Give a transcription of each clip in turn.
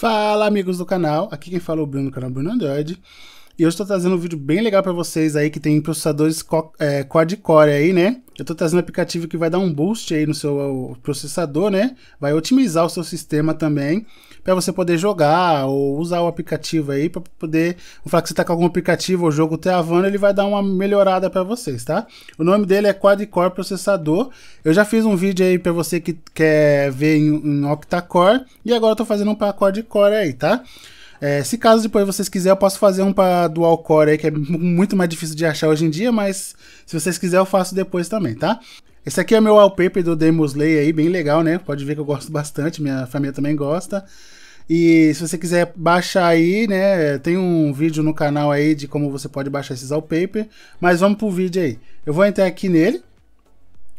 Fala amigos do canal, aqui quem fala é o Bruno do canal Bruno Android. E hoje eu tô trazendo um vídeo bem legal para vocês aí que tem processadores é, quad-core aí, né? Eu tô trazendo um aplicativo que vai dar um boost aí no seu processador, né? Vai otimizar o seu sistema também para você poder jogar ou usar o aplicativo aí para poder, vou falar que você tá com algum aplicativo ou jogo travando, ele vai dar uma melhorada para vocês, tá? O nome dele é quad-core processador. Eu já fiz um vídeo aí para você que quer ver em, em octa-core e agora eu tô fazendo um para quad-core aí, tá? É, se caso depois vocês quiserem, eu posso fazer um para dual core aí, que é muito mais difícil de achar hoje em dia, mas se vocês quiserem eu faço depois também, tá? Esse aqui é o meu wallpaper do Demosley aí, bem legal, né? Pode ver que eu gosto bastante, minha família também gosta. E se você quiser baixar aí, né, tem um vídeo no canal aí de como você pode baixar esses wallpaper, mas vamos pro vídeo aí. Eu vou entrar aqui nele,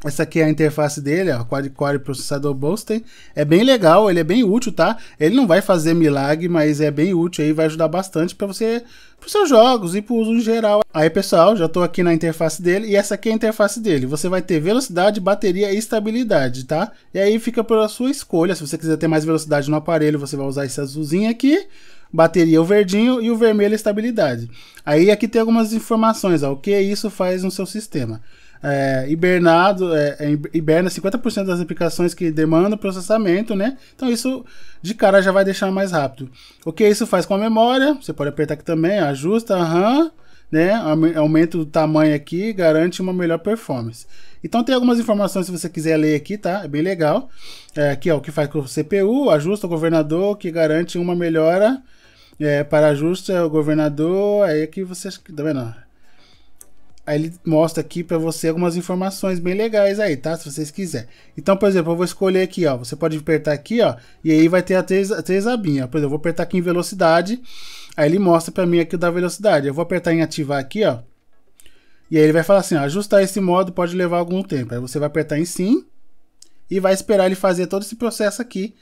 essa aqui é a interface dele, ó, quad-core processador Bolstein. É bem legal, ele é bem útil, tá? Ele não vai fazer milagre, mas é bem útil aí, vai ajudar bastante para você, para seus jogos e para uso em geral. Aí, pessoal, já estou aqui na interface dele e essa aqui é a interface dele. Você vai ter velocidade, bateria e estabilidade, tá? E aí fica pela sua escolha. Se você quiser ter mais velocidade no aparelho, você vai usar esse azulzinho aqui bateria o verdinho e o vermelho estabilidade. Aí aqui tem algumas informações, ó, o que isso faz no seu sistema. É, hibernado, é, é hiberna 50% das aplicações que demandam processamento, né? Então isso de cara já vai deixar mais rápido. O que isso faz com a memória? Você pode apertar aqui também, ajusta a né? Aumenta o tamanho aqui, garante uma melhor performance. Então tem algumas informações se você quiser ler aqui, tá? É bem legal. É, aqui o que faz com o CPU, ajusta o governador, que garante uma melhora é, para justo é o governador, aí aqui é você. Tá vendo? Aí ele mostra aqui para você algumas informações bem legais aí, tá? Se vocês quiserem. Então, por exemplo, eu vou escolher aqui, ó. Você pode apertar aqui, ó. E aí vai ter a três, a três abinhas. Por exemplo, eu vou apertar aqui em velocidade. Aí ele mostra para mim aqui o da velocidade. Eu vou apertar em ativar aqui, ó. E aí ele vai falar assim, ó, ajustar esse modo pode levar algum tempo. Aí você vai apertar em sim e vai esperar ele fazer todo esse processo aqui,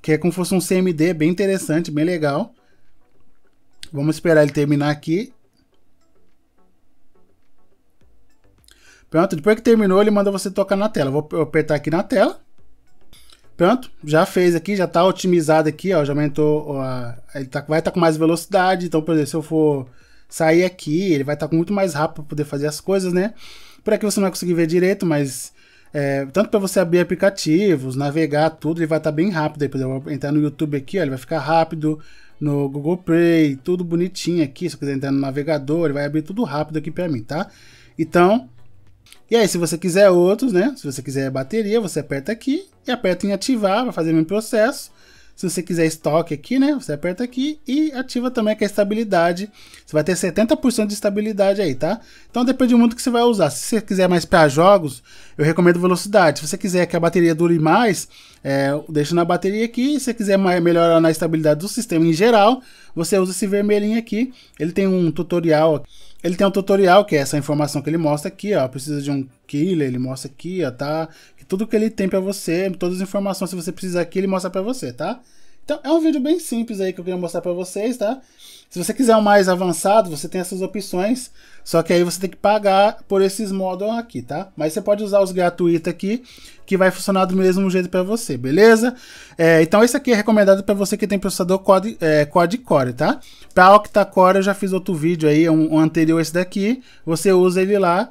que é como se fosse um CMD bem interessante, bem legal. Vamos esperar ele terminar aqui. Pronto, depois que terminou, ele manda você tocar na tela. Vou apertar aqui na tela. Pronto, já fez aqui, já está otimizado aqui, ó, já aumentou, ó, ele tá, vai estar tá com mais velocidade, então, por exemplo, se eu for sair aqui, ele vai estar tá muito mais rápido para poder fazer as coisas, né? Por aqui você não vai conseguir ver direito, mas é, tanto para você abrir aplicativos, navegar, tudo, ele vai estar tá bem rápido. Aí, por exemplo, entrar no YouTube aqui, ó, ele vai ficar rápido. No Google Play, tudo bonitinho aqui. Se eu quiser entrar no navegador, ele vai abrir tudo rápido aqui para mim, tá? Então, e aí, se você quiser outros, né? Se você quiser bateria, você aperta aqui e aperta em ativar vai fazer o mesmo processo. Se você quiser estoque aqui, né? Você aperta aqui e ativa também a estabilidade. Você vai ter 70% de estabilidade aí, tá? Então depende muito do que você vai usar. Se você quiser mais para jogos, eu recomendo velocidade. Se você quiser que a bateria dure mais, é, deixo na bateria aqui. Se você quiser melhorar na estabilidade do sistema em geral, você usa esse vermelhinho aqui. Ele tem um tutorial. Ele tem um tutorial que é essa informação que ele mostra aqui, ó. Precisa de um killer, ele mostra aqui, ó, tá? Tudo que ele tem para você, todas as informações se você precisar aqui, ele mostra para você, tá? Então é um vídeo bem simples aí que eu queria mostrar para vocês, tá? Se você quiser um mais avançado, você tem essas opções, só que aí você tem que pagar por esses modos aqui, tá? Mas você pode usar os gratuitos aqui, que vai funcionar do mesmo jeito para você, beleza? É, então esse aqui é recomendado para você que tem processador Quad, é, quad Core, tá? Para octa-core eu já fiz outro vídeo aí, um, um anterior esse daqui, você usa ele lá.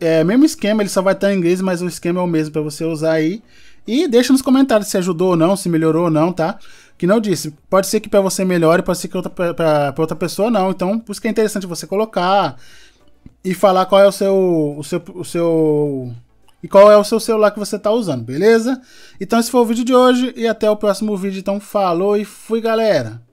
É, mesmo esquema, ele só vai estar em inglês, mas o esquema é o mesmo para você usar aí. E deixa nos comentários se ajudou ou não, se melhorou ou não, tá? que não disse. Pode ser que para você melhore, pode ser que para outra pessoa não. Então, por isso que é interessante você colocar e falar qual é o seu o seu o seu e qual é o seu celular que você está usando, beleza? Então esse foi o vídeo de hoje e até o próximo vídeo. Então falou e fui, galera.